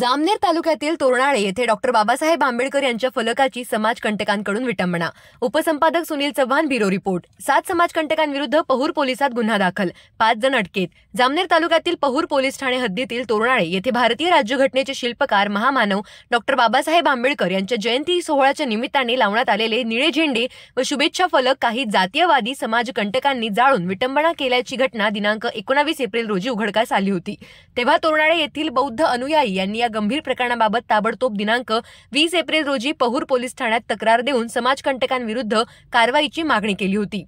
जामनेर तालुक्यातील तोरणाळे येथे डॉक्टर बाबासाहेब आंबेडकर यांच्या फलकाची कंटकांकडून विटंबना उपसंपादक सुनील चव्हाण ब्युरो रिपोर्ट सात कंटकांविरुद्ध पहूर पोलिसात गुन्हा दाखल पाच जण अटकेत जामनेर तालुक्यातील पहूर पोलीस ठाणे हद्दीतील तोरणाळे येथे भारतीय राज्यघटनेचे शिल्पकार महामानव डॉक्टर बाबासाहेब आंबेडकर यांच्या जयंती सोहळ्याच्या निमित्ताने लावण्यात आलेले निळे झेंडे व शुभेच्छा फलक काही जातीयवादी समाजकंटकांनी जाळून विटंबना केल्याची घटना दिनांक एकोणावीस एप्रिल रोजी उघडकास आली होती तेव्हा तोरणाळे येथील बौद्ध अनुयायी यांनी या गंभीर प्रकरणाबाबत ताबडतोब दिनांक वीस एप्रिल रोजी पहूर पोलीस ठाण्यात तक्रार देऊन समाजकंटकांविरुद्ध कारवाईची मागणी केली होती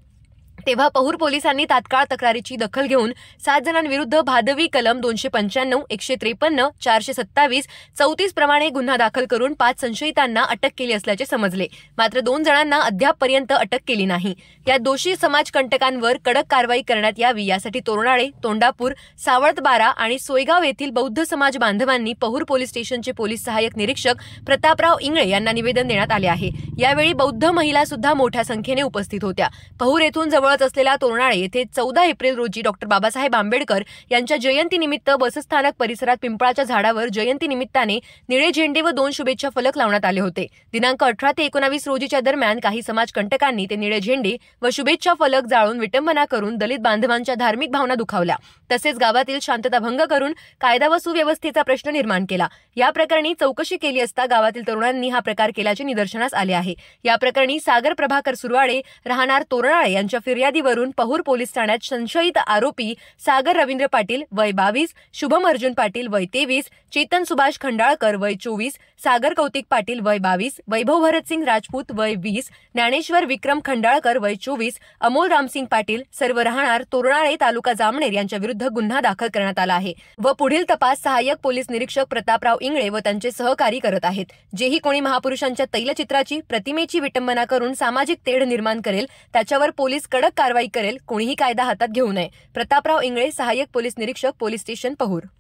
तेव्हा पहूर पोलिसांनी तात्काळ तक्रारीची दखल घेऊन सात जणांविरुद्ध भादवी कलम दोनशे पंच्याण्णव एकशे त्रेपन्न चारशे सत्तावीस चौतीस प्रमाणे गुन्हा दाखल करून पाच संशयितांना अटक केली असल्याचे समजले मात्र दोन जणांना अद्यापपर्यंत अटक केली नाही या दोषी समाजकंटकांवर कडक कारवाई करण्यात यावी यासाठी तोरणाळे तोंडापूर सावळतबारा आणि सोयगाव येथील बौद्ध समाज बांधवांनी पहूर पोलीस स्टेशनचे पोलीस सहाय्यक निरीक्षक प्रतापराव इंगळे यांना निवेदन देण्यात आले आहे यावेळी बौद्ध महिला सुद्धा मोठ्या संख्येने उपस्थित होत्या पहूर येथून जवळ गावात तोरणाळे येथे चौदा एप्रिल रोजी डॉक्टर बाबासाहेब आंबेडकर यांच्या जयंतीनिमित्त बसस्थानक परिसरात पिंपळाच्या झाडावर जयंतीनिमित्ताने निळे झेंडे व दोन शुभेच्छा फलक लावण्यात आले होते दिनांक अठरा ते एकोणावीस रोजीच्या दरम्यान काही समाजकंटकांनी ते निळे झेंडे व शुभेच्छा फलक जाळून विटंबना करून दलित बांधवांच्या धार्मिक भावना दुखावल्या तसेच गावातील शांतता भंग करून कायदा व सुव्यवस्थेचा प्रश्न निर्माण केला या प्रकरणी चौकशी केली असता गावातील तरुणांनी हा प्रकार केल्याचे निदर्शनास आले आहे या प्रकरणी सागर प्रभाकर सुरवाडे राहणार तोरणाळे यांच्या फिर्या फिर्यादीवरून पहूर पोलीस ठाण्यात संशयित आरोपी सागर रवींद्र पाटील वय बावीस शुभम अर्जुन पाटील वय तेवीस चेतन सुभाष खंडाळकर वय चोवीस सागर कौतिक पाटील वय बावीस वैभव भरतसिंग राजपूत वय वीस ज्ञानेश्वर विक्रम खंडाळकर वय चोवीस अमोल रामसिंग पाटील सर्व राहणार तोरणाळे तालुका जामनेर यांच्या विरुद्ध गुन्हा दाखल करण्यात आला आहे व पुढील तपास सहाय्यक पोलीस निरीक्षक प्रतापराव इंगळे व त्यांचे सहकारी करत आहेत जेही कोणी महापुरुषांच्या तैलचित्राची प्रतिमेची विटंबना करून सामाजिक तेढ निर्माण करेल त्याच्यावर पोलीस कडक कडक कारवाई करेल कोणीही कायदा हातात घेऊ नये प्रतापराव इंगळे सहाय्यक पोलीस निरीक्षक पोलीस स्टेशन पहूर